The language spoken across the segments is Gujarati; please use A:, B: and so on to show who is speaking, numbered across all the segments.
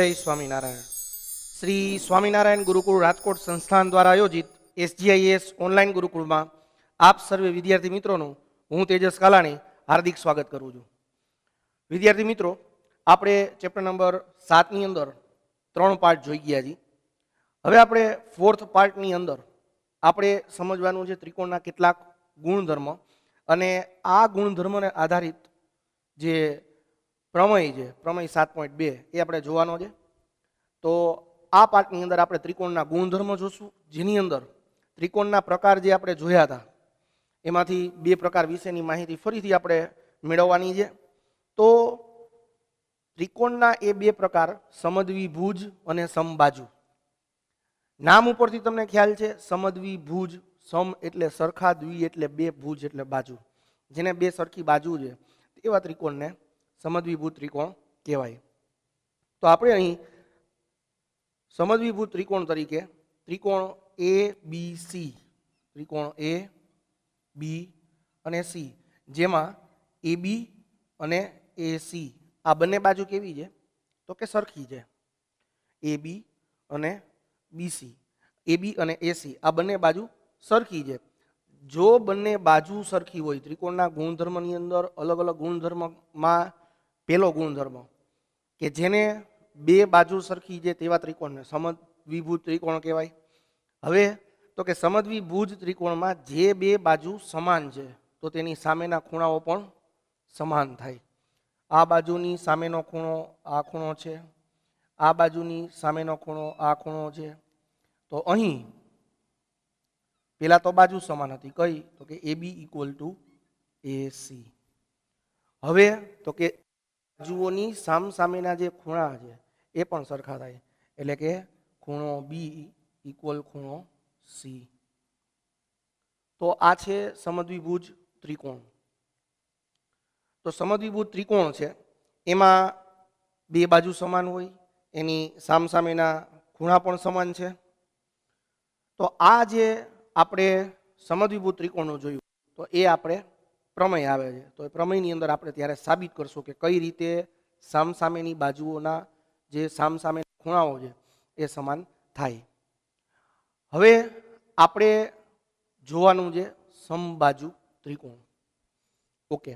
A: જય સ્વામિનારાયણ શ્રી સ્વામિનારાયણ ગુરુકુળ રાજકોટ સંસ્થાન દ્વારા આયોજિત એસજીઆઈએસ ઓનલાઈન ગુરુકુળમાં આપ સર્વે વિદ્યાર્થી મિત્રોનું હું તેજસ કાલાણી હાર્દિક સ્વાગત કરું છું વિદ્યાર્થી મિત્રો આપણે ચેપ્ટર નંબર સાતની અંદર ત્રણ પાર્ટ જોઈ ગયા છીએ હવે આપણે ફોર્થ પાર્ટની અંદર આપણે સમજવાનું છે ત્રિકોણના કેટલાક ગુણધર્મ અને આ ગુણધર્મને આધારિત જે પ્રમેય છે પ્રમેય સાત પોઈન્ટ બે એ આપણે જોવાનો છે તો આ પાર્ટની અંદર આપણે ત્રિકોણના ગુણધર્મો જોશું જેની અંદર ત્રિકોણના પ્રકાર જે આપણે જોયા હતા એમાંથી બે પ્રકાર વિશેની માહિતી ફરીથી આપણે મેળવવાની છે તો ત્રિકોણના એ બે પ્રકાર ભુજ અને સમબાજુ નામ ઉપરથી તમને ખ્યાલ છે ભુજ સમ એટલે સરખા દ્વિ એટલે બે ભુજ એટલે બાજુ જેને બે સરખી બાજુ છે એવા ત્રિકોણને સમદ્વિભૂત ત્રિકોણ કહેવાય તો આપણે અહીં સમદ્વિભૂત ત્રિકોણ તરીકે ત્રિકોણ એ બી સી ત્રિકોણ એ બી અને સી જેમાં એ બી અને એ સી આ બંને બાજુ કેવી છે તો કે સરખી છે એ બી અને બીસી એ બી અને એસી આ બંને બાજુ સરખી છે જો બંને બાજુ સરખી હોય ત્રિકોણના ગુણધર્મની અંદર અલગ અલગ ગુણધર્મમાં પહેલો ગુણધર્મ કે જેને બે બાજુ સરખી જે તેવા ત્રિકોણને સમદ વિભુજ ત્રિકોણ કહેવાય હવે તો કે સમદ્વિભુજ ત્રિકોણમાં જે બે બાજુ સમાન છે તો તેની સામેના ખૂણાઓ પણ સમાન થાય આ બાજુની સામેનો ખૂણો આ ખૂણો છે આ બાજુની સામેનો ખૂણો આ ખૂણો છે તો અહીં પહેલાં તો બાજુ સમાન હતી કઈ તો કે એ બી ઇક્વલ ટુ એ હવે તો કે બાજુઓની સામેના જે ખૂણા છે એ પણ સરખા થાય એટલે કે ખૂણો બી ઇક્વલ ખૂણો સી તો આ છે સમદ્વિભુજ ત્રિકોણ તો સમદ્વિભુજ ત્રિકોણ છે એમાં બે બાજુ સમાન હોય એની સામ સામેના ખૂણા પણ સમાન છે તો આ જે આપણે સમદ્વિભુજ ત્રિકોણનું જોયું તો એ આપણે પ્રમેય આવે છે તો એ પ્રમેયની અંદર આપણે ત્યારે સાબિત કરશું કે કઈ રીતે સામસામેની બાજુઓના જે સામસામે ખૂણાઓ છે એ સમાન થાય હવે આપણે જોવાનું છે સમબાજુ ત્રિકોણ ઓકે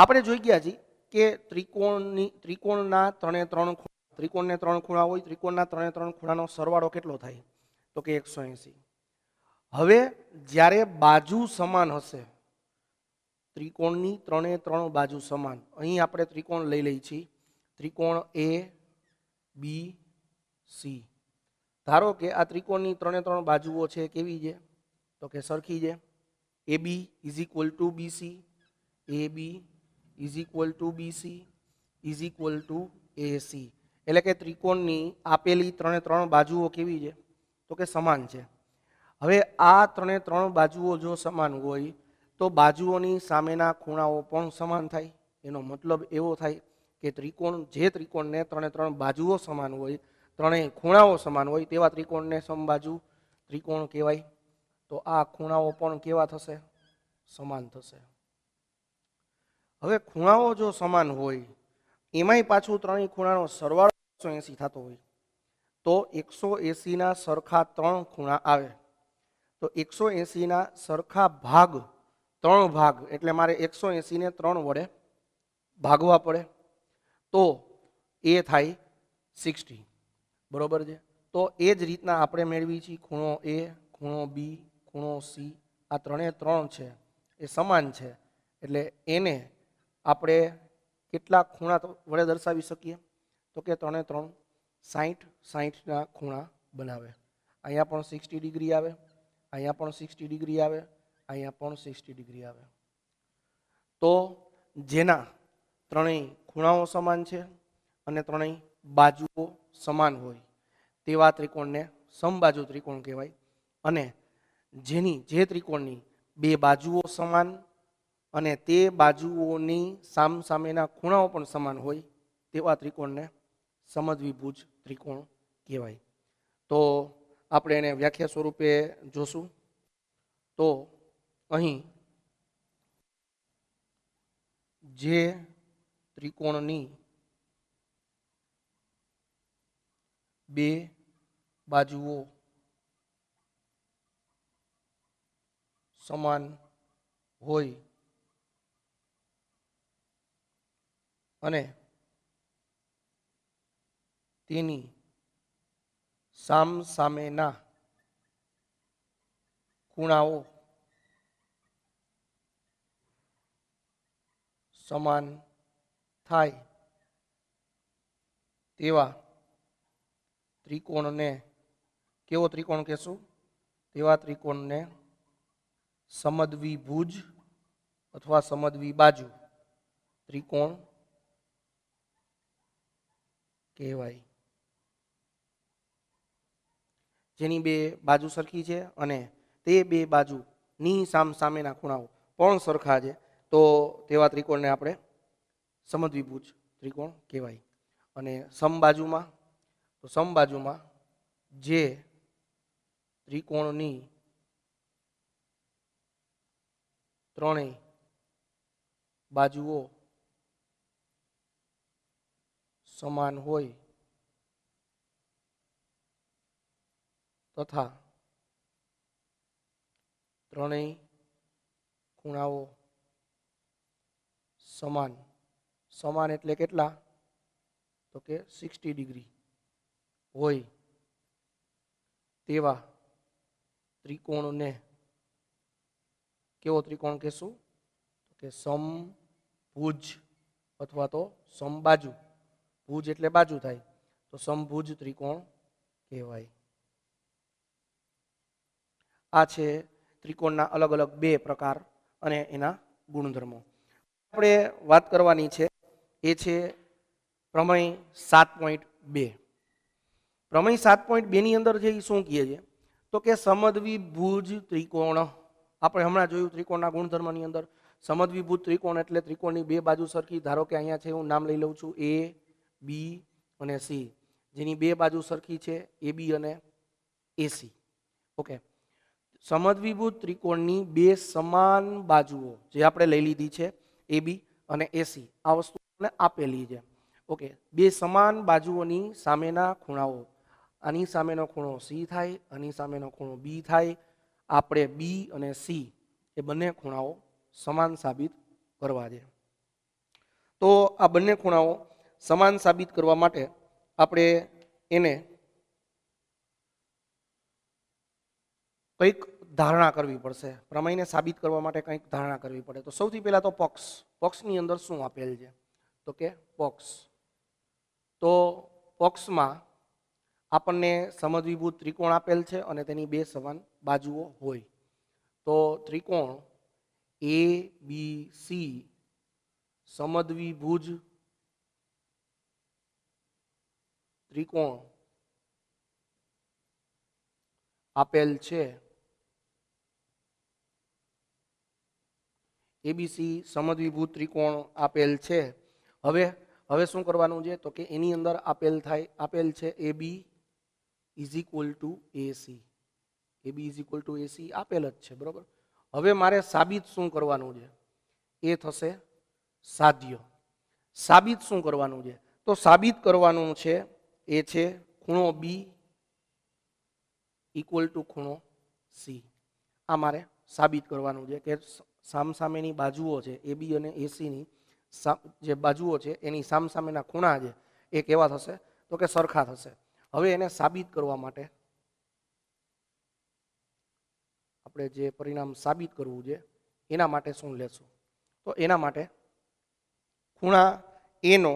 A: આપણે જોઈ ગયા છીએ કે ત્રિકોણની ત્રિકોણના ત્રણે ત્રણ ત્રિકોણને ત્રણ ખૂણા હોય ત્રિકોણના ત્રણે ત્રણ ખૂણાનો સરવાળો કેટલો થાય તો કે એકસો હવે જ્યારે બાજુ સમાન હશે ત્રિકોણની ત્રણે ત્રણ બાજુ સમાન અહીં આપણે ત્રિકોણ લઈ લઈએ છીએ ત્રિકોણ એ બી સી ધારો કે આ ત્રિકોણની ત્રણે ત્રણ બાજુઓ છે કેવી છે તો કે સરખી છે A B is equal to BC A B is equal to BC is equal to AC એટલે કે ત્રિકોણની આપેલી ત્રણે ત્રણ બાજુઓ કેવી છે તો કે સમાન છે હવે આ ત્રણે ત્રણ બાજુઓ જો સમાન હોય તો બાજુઓની સામેના ખૂણાઓ પણ સમાન થાય એનો મતલબ એવો થાય કે ત્રિકોણ જે ત્રિકોણને ત્રણે ત્રણ બાજુઓ સમાન હોય ત્રણેય ખૂણાઓ સમાન હોય તેવા ત્રિકોણને સમબાજુ ત્રિકોણ કહેવાય તો આ ખૂણાઓ પણ કેવા થશે સમાન થશે હવે ખૂણાઓ જો સમાન હોય એમાંય પાછું ત્રણેય ખૂણાનો સરવાળો એકસો એંસી થતો હોય તો એકસો એંસીના સરખા ત્રણ ખૂણા આવે તો એકસો એંસીના સરખા ભાગ ત્રણ ભાગ એટલે મારે એકસો એંસીને ત્રણ વડે ભાગવા પડે તો એ થાય સિક્સટી બરોબર છે તો એ જ રીતના આપણે મેળવી છીએ ખૂણો એ ખૂણો બી ખૂણો સી આ ત્રણે ત્રણ છે એ સમાન છે એટલે એને આપણે કેટલા ખૂણા વડે દર્શાવી શકીએ તો કે ત્રણે ત્રણ સાહીઠ સાહીઠના ખૂણા બનાવે અહીંયા પણ સિક્સટી ડિગ્રી આવે અહીંયા પણ સિક્સટી ડિગ્રી આવે અહીંયા પણ સિક્સટી ડિગ્રી આવે તો જેના ત્રણેય ખૂણાઓ સમાન છે અને ત્રણેય બાજુઓ સમાન હોય તેવા ત્રિકોણને સમબાજુ ત્રિકોણ કહેવાય અને જેની જે ત્રિકોણની બે બાજુઓ સમાન અને તે બાજુઓની સામ સામેના ખૂણાઓ પણ સમાન હોય તેવા ત્રિકોણને સમદ્વિભુજ ત્રિકોણ કહેવાય તો આપણે એને વ્યાખ્યા સ્વરૂપે જોશું તો અહીં જે ત્રિકોણની બે બાજુઓ સમાન હોય અને તેની સામસામેના ખૂણાઓ સમાન થાય તેવા ત્રિકોણને કેવો ત્રિકોણ કહેશું તેવા ત્રિકોણને સમદવી ભુજ અથવા સમદવી બાજુ ત્રિકોણ કહેવાય જેની બે બાજુ સરખી છે અને તે બે બાજુની સામેના ખૂણાઓ પણ સરખા છે તો તેવા ત્રિકોણને આપણે સમદ્વિભુજ ત્રિકોણ કહેવાય અને સમબાજુમાં તો સમબાજુમાં જે ત્રિકોણની ત્રણેય બાજુઓ સમાન હોય તથા ત્રણેય ખૂણાઓ સમાન સમાન એટલે કેટલા તો કે સિક્સટી ડિગ્રી હોય તેવા ત્રિકોણને કેવો ત્રિકોણ કહેશું તો કે સમભુજ અથવા તો સમબાજુ ભુજ એટલે બાજુ થાય તો સમભુજ ત્રિકોણ કહેવાય આ છે ત્રિકોણના અલગ અલગ બે પ્રકાર અને એના ગુણધર્મો આપણે વાત કરવાની છે એ છે પ્રમેય સાત પોઈન્ટ બે પ્રમેય સાત પોઈન્ટ બેની અંદર જે એ શું કહે છે તો કે સમદ્વિભુજ ત્રિકોણ આપણે હમણાં જોયું ત્રિકોણના ગુણધર્મની અંદર સમદ્વિભુજ ત્રિકોણ એટલે ત્રિકોણની બે બાજુ સરખી ધારો કે અહીંયા છે હું નામ લઈ લઉં છું એ બી અને સી જેની બે બાજુ સરખી છે એ બી અને એસી ઓકે સમદ્વિભુજ ત્રિકોણની બે સમાન બાજુઓ જે આપણે લઈ લીધી છે એ બી અને એસી આ વસ્તુ આપેલી છે ઓકે બે સમાન બાજુઓની સામેના ખૂણાઓ આની સામેનો ખૂણો સી થાય આની સામેનો ખૂણો બી થાય આપણે બી અને સી એ બંને ખૂણાઓ સમાન સાબિત કરવા છે તો આ બંને ખૂણાઓ સમાન સાબિત કરવા માટે આપણે એને કંઈક ધારણા કરવી પડશે પ્રમેયને સાબિત કરવા માટે કંઈક ધારણા કરવી પડે તો સૌથી પહેલાં તો પોક્સ પોક્સની અંદર શું આપેલ છે તો કે પોક્સ તો પોક્સમાં આપણને સમદ્વિભૂત ત્રિકોણ આપેલ છે અને તેની બે સમાન બાજુઓ હોય તો ત્રિકોણ એ બી સી સમદ્વિભુજ ત્રિકોણ આપેલ છે એબીસી સમદ્વિભૂત ત્રિકોણ આપેલ છે હવે હવે શું કરવાનું છે તો કે એની અંદર આપેલ થાય આપેલ છે A B is equal to AC A B is equal to AC આપેલ જ છે બરાબર હવે મારે સાબિત શું કરવાનું છે એ થશે સાધ્ય સાબિત શું કરવાનું છે તો સાબિત કરવાનું છે એ છે ખૂણો બી ઇક્વલ ટુ ખૂણો સી આ મારે સાબિત કરવાનું છે કે સામસામેની બાજુઓ છે એબી અને એસીની જે બાજુઓ છે એની સામસામેના ખૂણા છે એ કેવા થશે તો કે સરખા થશે હવે એને સાબિત કરવા માટે આપણે જે પરિણામ સાબિત કરવું છે એના માટે શું લેશું તો એના માટે ખૂણા એનો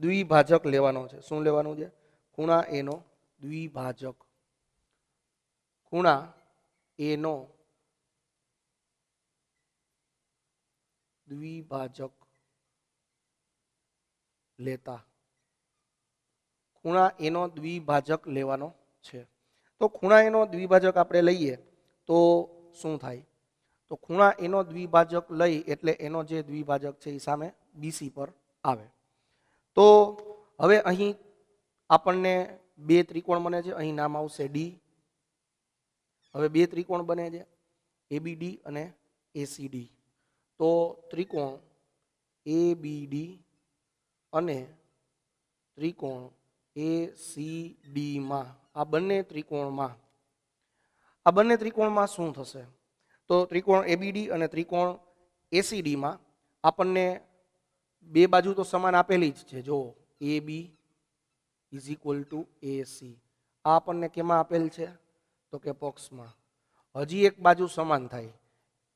A: દ્વિભાજક લેવાનો છે શું લેવાનું છે ખૂણા એનો દ્વિભાજક ખૂણા એનો દ્વિભાજક લેતા ખૂણા એનો દ્વિભાજક લેવાનો છે તો ખૂણા એનો દ્વિભાજક આપણે લઈએ તો શું થાય તો ખૂણા એનો દ્વિભાજક લઈ એટલે એનો જે દ્વિભાજક છે એ સામે બીસી પર આવે તો હવે અહીં આપણને બે ત્રિકોણ બને છે અહીં નામ આવશે ડી હવે બે ત્રિકોણ બને છે એબીડી અને એસીડી તો ત્રિકોણ એ બી ડી અને ત્રિકોણ એ સી ડીમાં આ બંને ત્રિકોણમાં આ બંને ત્રિકોણમાં શું થશે તો ત્રિકોણ એબીડી અને ત્રિકોણ એસીડીમાં આપણને બે બાજુ તો સમાન આપેલી જ છે જો A B is equal to A C આ આપણને કેમાં આપેલ છે તો કે પક્ષમાં હજી એક બાજુ સમાન થાય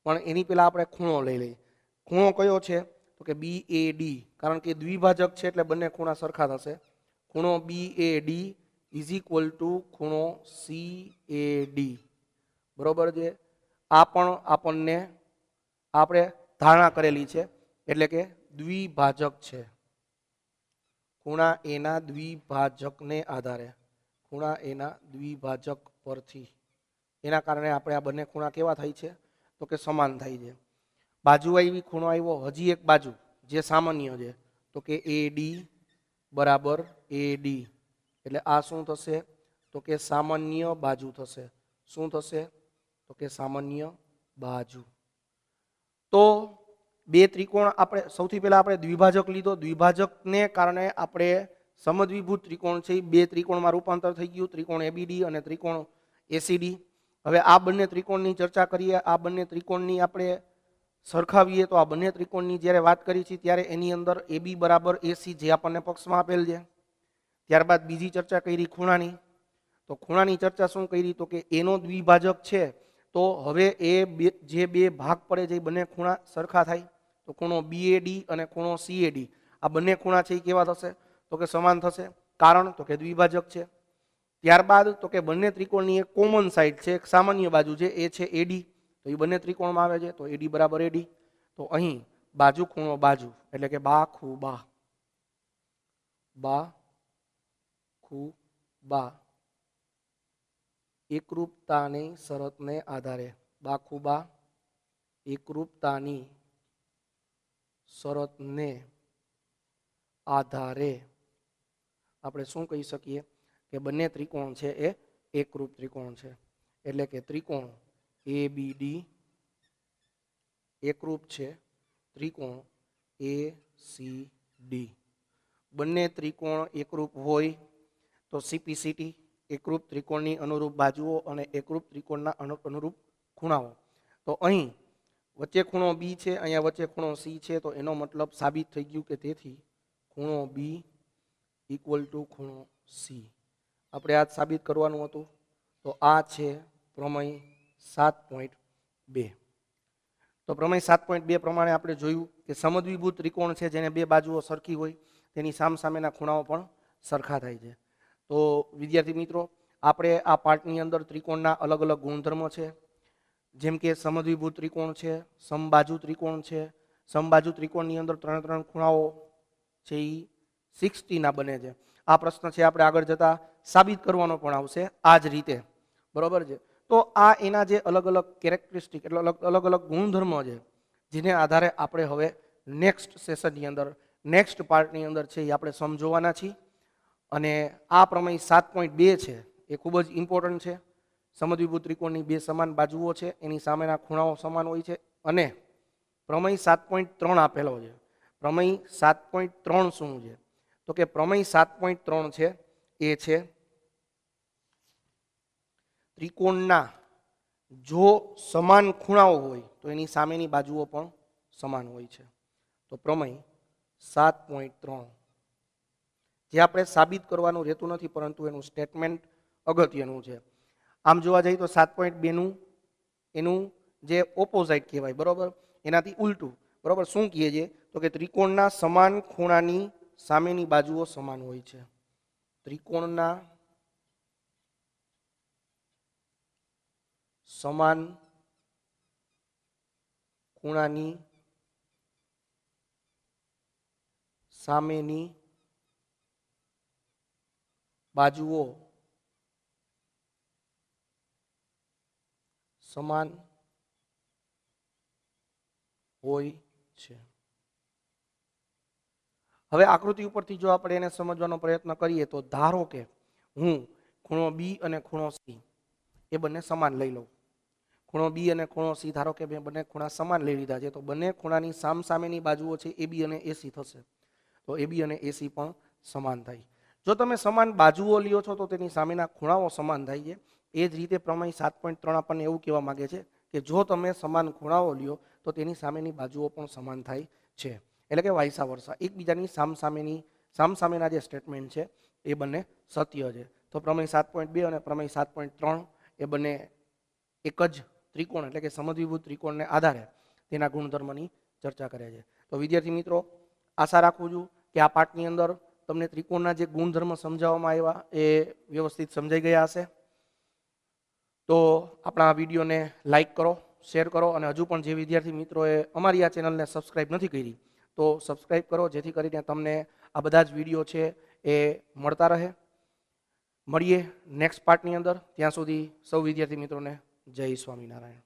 A: પણ એની પહેલાં આપણે ખૂણો લઈ લઈએ ખૂણો કયો છે તો કે બી એ ડી કારણ કે દ્વિભાજક છે એટલે બંને ખૂણા સરખા થશે ખૂણો B A D is equal to ખૂણો સી એ ડી બરોબર છે આ પણ આપણને આપણે ધારણા કરેલી છે એટલે કે દ્વિભાજક છે ખૂણા એના દ્વિભાજકને આધારે ખૂણા એના દ્વિભાજક પરથી એના કારણે આપણે આ બંને ખૂણા કેવા થાય છે તો કે સમાન થાય છે બાજુ આવી ખૂણો આવ્યો હજી એક બાજુ જે સામાન્ય છે તો કે એ ડી બરાબર એ ડી એટલે આ શું થશે તો કે સામાન્ય બાજુ થશે શું થશે તો કે સામાન્ય બાજુ તો બે ત્રિકોણ આપણે સૌથી પહેલાં આપણે દ્વિભાજક લીધો દ્વિભાજકને કારણે આપણે સમદ્વિભૂત ત્રિકોણ છે એ બે ત્રિકોણમાં રૂપાંતર થઈ ગયું ત્રિકોણ એબીડી અને ત્રિકોણ એસીડી હવે આ બંને ત્રિકોણની ચર્ચા કરીએ આ બંને ત્રિકોણની આપણે સરખાવીએ તો આ બંને ત્રિકોણની જ્યારે વાત કરી છે ત્યારે એની અંદર એ બી બરાબર એસી જે આપણને પક્ષમાં આપેલ છે ત્યારબાદ બીજી ચર્ચા કરી ખૂણાની તો ખૂણાની ચર્ચા શું કરી તો કે એનો દ્વિભાજક છે તો હવે એ જે બે ભાગ પડે છે એ બંને ખૂણા સરખા થાય તો ખૂણો બીએડી અને ખૂણો સીએડી આ બંને ખૂણા છે એ કેવા થશે તો કે સમાન થશે કારણ તો કે દ્વિભાજક છે ત્યારબાદ તો કે બંને ત્રિકોણની એક કોમન સાઈડ છે એક સામાન્ય બાજુ છે એ છે એડી તો એ બંને ત્રિકોણમાં આવે છે તો એડી બરાબર એડી તો અહીં બાજુ ખૂણો બાજુ એટલે કે બા ખૂ બા બા ખૂ બા એકરૂપતાની શરતને આધારે બા બાખુબા એકરૂપતાની શરતને આધારે આપણે શું કહી શકીએ કે બંને ત્રિકોણ છે એ એકરૂપ ત્રિકોણ છે એટલે કે ત્રિકોણ એ બી ડી એકરૂપ છે ત્રિકોણ એ સી ડી બંને ત્રિકોણ એકરૂપ હોય તો સીપીસીટી એકરૂપ ત્રિકોણની અનુરૂપ બાજુઓ અને એકરૂપ ત્રિકોણના અનુરૂપ ખૂણાઓ તો અહીં વચ્ચે ખૂણો બી છે અહીંયા વચ્ચે ખૂણો સી છે તો એનો મતલબ સાબિત થઈ ગયું કે તેથી ખૂણો બી ઇક્વલ ટુ ખૂણો સી આપણે આ સાબિત કરવાનું હતું તો આ છે પ્રમેય સાત પોઈન્ટ બે તો પ્રમેય સાત પોઈન્ટ બે પ્રમાણે આપણે જોયું કે સમદ્વિભૂત ત્રિકોણ છે જેને બે બાજુઓ સરખી હોય તેની સામસામેના ખૂણાઓ પણ સરખા થાય છે તો વિદ્યાર્થી મિત્રો આપણે આ પાર્ટની અંદર ત્રિકોણના અલગ અલગ ગુણધર્મો છે જેમ કે સમદ્વિભૂત ત્રિકોણ છે સમબાજુ ત્રિકોણ છે સમબાજુ ત્રિકોણની અંદર ત્રણ ત્રણ ખૂણાઓ છે એ સિક્સટીના બને છે આ પ્રશ્ન છે આપણે આગળ જતા સાબિત કરવાનો પણ આવશે આ જ રીતે બરોબર છે તો આ એના જે અલગ અલગ કેરેક્ટરિસ્ટિક એટલે અલગ અલગ અલગ ગુણધર્મો છે જેને આધારે આપણે હવે નેક્સ્ટ સેશનની અંદર નેક્સ્ટ પાર્ટની અંદર છે એ આપણે સમજવાના છીએ અને આ પ્રમેય સાત પોઈન્ટ બે છે એ ખૂબ જ ઇમ્પોર્ટન્ટ છે સમદ્વિભૂત ત્રિકોણની બે સમાન બાજુઓ છે એની સામેના ખૂણાઓ સમાન હોય છે અને પ્રમેય સાત પોઈન્ટ ત્રણ આપેલો છે પ્રમેય સાત પોઈન્ટ ત્રણ શું છે તો કે પ્રમેય સાત પોઈન્ટ ત્રણ છે એ છે ત્રિકોણના જો સમાન ખૂણાઓ હોય તો એની સામેની બાજુઓ પણ સમાન હોય છે તો પ્રમેય સાત પોઈન્ટ ત્રણ જે આપણે સાબિત કરવાનું રહેતું નથી પરંતુ એનું સ્ટેટમેન્ટ અગત્યનું છે આમ જોવા જઈએ તો સાત પોઈન્ટ બેનું એનું જે ઓપોઝાઇટ કહેવાય બરાબર એનાથી ઉલટું બરાબર શું કહીએ છીએ તો કે ત્રિકોણના સમાન ખૂણાની સામેની બાજુઓ સમાન હોય છે ત્રિકોણના સમાન ખૂણાની સામેની બાજુઓ સમાન હોય છે હવે આકૃતિ ઉપરથી જો આપણે એને સમજવાનો પ્રયત્ન કરીએ તો ધારો કે હું ખૂણો બી અને ખૂણો સી એ બંને સમાન લઈ લઉં ખૂણો બી અને ખૂણો સી ધારો કે મેં બંને ખૂણા સમાન લઈ લીધા છે તો બંને ખૂણાની સામસામેની બાજુઓ છે એ બી અને એસી થશે તો એ બી અને એસી પણ સમાન થાય જો તમે સમાન બાજુઓ લ્યો છો તો તેની સામેના ખૂણાઓ સમાન થાય છે એ જ રીતે પ્રમાણે સાત પોઈન્ટ ત્રણ આપણને એવું કહેવા માગે છે કે જો તમે સમાન ખૂણાઓ લ્યો તો તેની સામેની બાજુઓ પણ સમાન થાય છે એટલે કે વાયસા વર્ષા એકબીજાની સામસામેની સામસામેના જે સ્ટેટમેન્ટ છે એ બંને સત્ય છે તો પ્રમેય સાત પોઈન્ટ બે અને પ્રમેય સાત પોઈન્ટ ત્રણ એ બંને એક જ ત્રિકોણ એટલે કે સમદ્વિભૂત ત્રિકોણને આધારે તેના ગુણધર્મની ચર્ચા કરે છે તો વિદ્યાર્થી મિત્રો આશા રાખું છું કે આ પાઠની અંદર તમને ત્રિકોણના જે ગુણધર્મ સમજાવવામાં આવ્યા એ વ્યવસ્થિત સમજાઈ ગયા હશે તો આપણા વિડીયોને લાઇક કરો શેર કરો અને હજુ પણ જે વિદ્યાર્થી મિત્રોએ અમારી આ ચેનલને સબસ્ક્રાઈબ નથી કરી તો સબસ્ક્રાઈબ કરો જેથી કરીને તમને આ બધા જ વિડીયો છે એ મળતા રહે મળીએ નેક્સ્ટ પાર્ટની અંદર ત્યાં સુધી સૌ વિદ્યાર્થી મિત્રોને જય સ્વામિનારાયણ